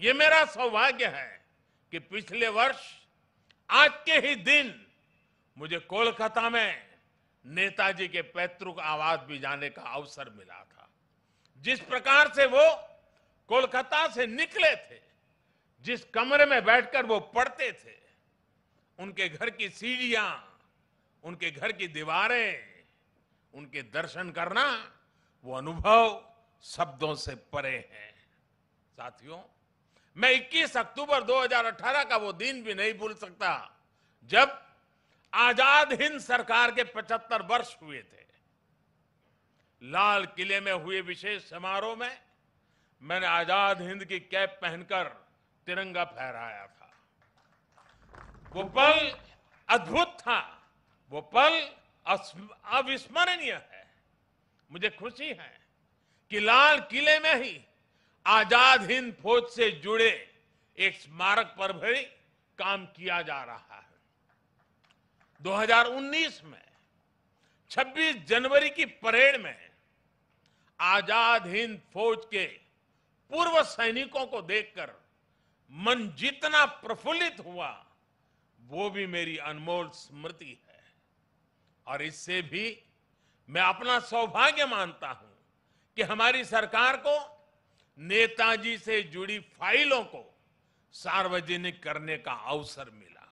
ये मेरा सौभाग्य है कि पिछले वर्ष आज के ही दिन मुझे कोलकाता में नेताजी के पैतृक आवास भी जाने का अवसर मिला था जिस प्रकार से वो कोलकाता से निकले थे जिस कमरे में बैठकर वो पढ़ते थे उनके घर की सीढ़ियां उनके घर की दीवारें उनके दर्शन करना वो अनुभव शब्दों से परे हैं साथियों मैं 21 अक्टूबर 2018 का वो दिन भी नहीं भूल सकता जब आजाद हिंद सरकार के 75 वर्ष हुए थे लाल किले में हुए विशेष समारोह में मैंने आजाद हिंद की कैप पहनकर तिरंगा फहराया था वो पल अद्भुत था वो पल अविस्मरणीय है मुझे खुशी है कि लाल किले में ही आजाद हिंद फौज से जुड़े एक स्मारक पर भी काम किया जा रहा है 2019 में 26 जनवरी की परेड में आजाद हिंद फौज के पूर्व सैनिकों को देखकर मन जितना प्रफुल्लित हुआ वो भी मेरी अनमोल स्मृति है और इससे भी मैं अपना सौभाग्य मानता हूं कि हमारी सरकार को नेताजी से जुड़ी फाइलों को सार्वजनिक करने का अवसर मिला